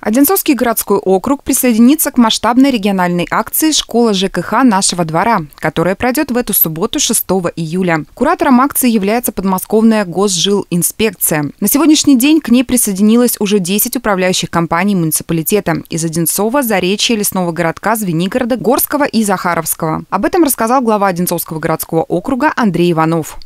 Одинцовский городской округ присоединится к масштабной региональной акции «Школа ЖКХ нашего двора», которая пройдет в эту субботу 6 июля. Куратором акции является подмосковная госжилинспекция. На сегодняшний день к ней присоединилось уже 10 управляющих компаний муниципалитета из Одинцова, Заречья, Лесного городка, Звенигорода, Горского и Захаровского. Об этом рассказал глава Одинцовского городского округа Андрей Иванов.